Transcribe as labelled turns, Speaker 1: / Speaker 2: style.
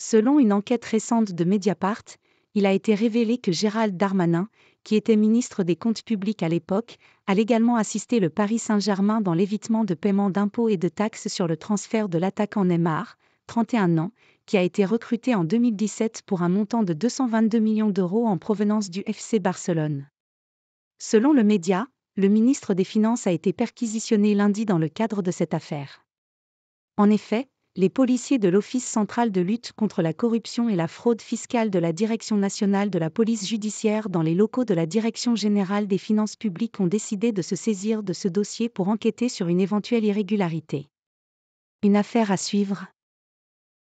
Speaker 1: Selon une enquête récente de Mediapart, il a été révélé que Gérald Darmanin, qui était ministre des Comptes publics à l'époque, a légalement assisté le Paris Saint-Germain dans l'évitement de paiement d'impôts et de taxes sur le transfert de l'attaquant Neymar, 31 ans, qui a été recruté en 2017 pour un montant de 222 millions d'euros en provenance du FC Barcelone. Selon le média, le ministre des Finances a été perquisitionné lundi dans le cadre de cette affaire. En effet, les policiers de l'Office central de lutte contre la corruption et la fraude fiscale de la Direction nationale de la police judiciaire dans les locaux de la Direction générale des finances publiques ont décidé de se saisir de ce dossier pour enquêter sur une éventuelle irrégularité. Une affaire à suivre